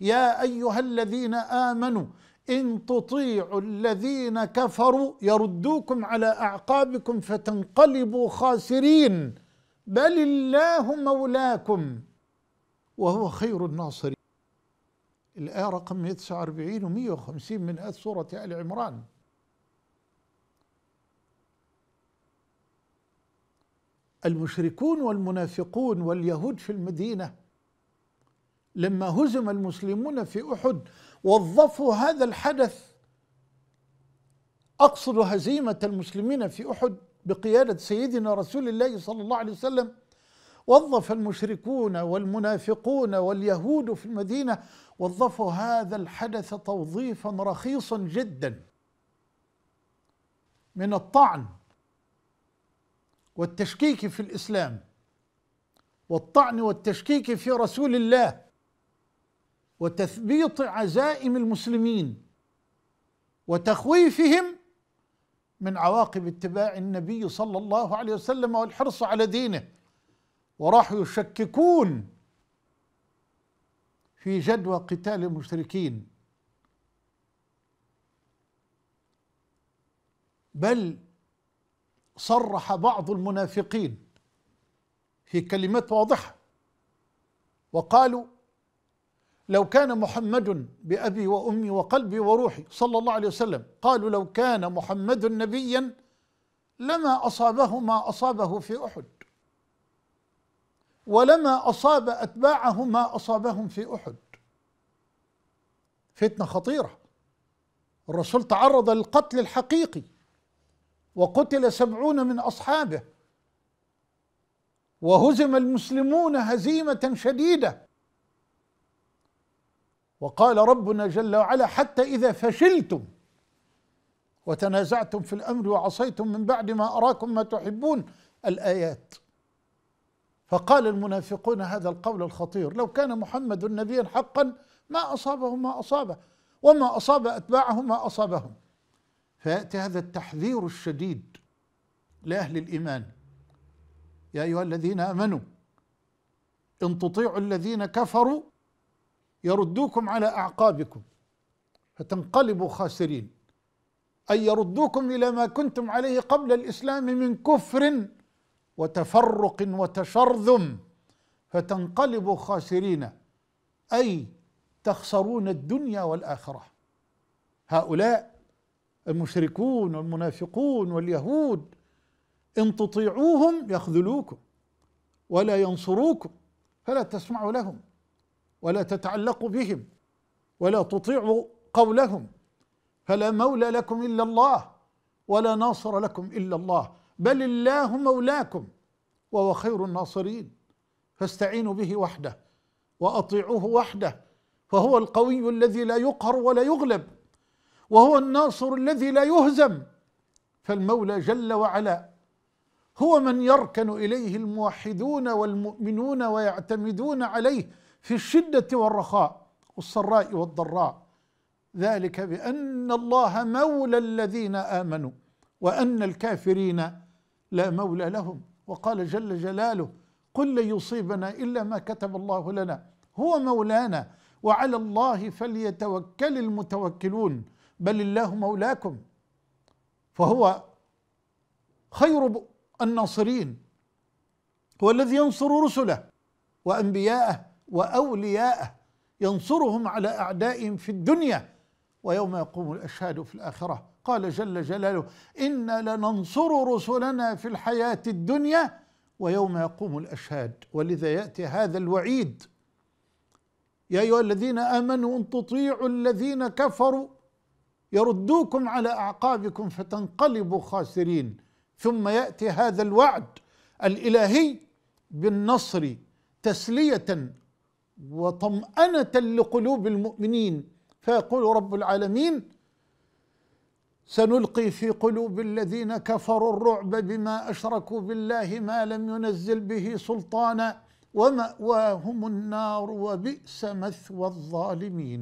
يا ايها الذين امنوا ان تطيعوا الذين كفروا يردوكم على اعقابكم فتنقلبوا خاسرين بل الله مولاكم وهو خير الناصرين الآية رقم 149 و 150 من آية سورة آل عمران المشركون والمنافقون واليهود في المدينة لما هزم المسلمون في احد وظفوا هذا الحدث اقصد هزيمه المسلمين في احد بقياده سيدنا رسول الله صلى الله عليه وسلم وظف المشركون والمنافقون واليهود في المدينه وظفوا هذا الحدث توظيفا رخيصا جدا من الطعن والتشكيك في الاسلام والطعن والتشكيك في رسول الله وتثبيط عزائم المسلمين وتخويفهم من عواقب اتباع النبي صلى الله عليه وسلم والحرص على دينه وراحوا يشككون في جدوى قتال المشركين بل صرح بعض المنافقين في كلمات واضحه وقالوا لو كان محمد بأبي وأمي وقلبي وروحي صلى الله عليه وسلم قالوا لو كان محمد نبيا لما أصابه ما أصابه في أحد ولما أصاب أتباعه ما أصابهم في أحد فتنة خطيرة الرسول تعرض للقتل الحقيقي وقتل سبعون من أصحابه وهزم المسلمون هزيمة شديدة وقال ربنا جل وعلا حتى إذا فشلتم وتنازعتم في الأمر وعصيتم من بعد ما أراكم ما تحبون الآيات فقال المنافقون هذا القول الخطير لو كان محمد نبيا حقا ما أصابه ما أصابه وما أصاب أتباعه ما أصابهم فيأتي هذا التحذير الشديد لأهل الإيمان يا أيها الذين آمنوا إن تطيعوا الذين كفروا يردوكم على أعقابكم فتنقلبوا خاسرين أي يردوكم إلى ما كنتم عليه قبل الإسلام من كفر وتفرق وتشرذم فتنقلبوا خاسرين أي تخسرون الدنيا والآخرة هؤلاء المشركون والمنافقون واليهود إن تطيعوهم يخذلوكم ولا ينصروكم فلا تسمعوا لهم ولا تتعلق بهم ولا تطيعوا قولهم فلا مولى لكم الا الله ولا ناصر لكم الا الله بل الله مولاكم وهو خير الناصرين فاستعينوا به وحده واطيعوه وحده فهو القوي الذي لا يقهر ولا يغلب وهو الناصر الذي لا يهزم فالمولى جل وعلا هو من يركن اليه الموحدون والمؤمنون ويعتمدون عليه في الشده والرخاء والسراء والضراء ذلك بان الله مولى الذين امنوا وان الكافرين لا مولى لهم وقال جل جلاله قل لن يصيبنا الا ما كتب الله لنا هو مولانا وعلى الله فليتوكل المتوكلون بل الله مولاكم فهو خير الناصرين هو الذي ينصر رسله وانبياءه واولياءه ينصرهم على اعدائهم في الدنيا ويوم يقوم الاشهاد في الاخره قال جل جلاله انا لننصر رسلنا في الحياه الدنيا ويوم يقوم الاشهاد ولذا ياتي هذا الوعيد يا ايها الذين امنوا ان تطيعوا الذين كفروا يردوكم على اعقابكم فتنقلبوا خاسرين ثم ياتي هذا الوعد الالهي بالنصر تسليه وطمانه لقلوب المؤمنين فيقول رب العالمين سنلقي في قلوب الذين كفروا الرعب بما اشركوا بالله ما لم ينزل به سلطانا وماواهم النار وبئس مثوى الظالمين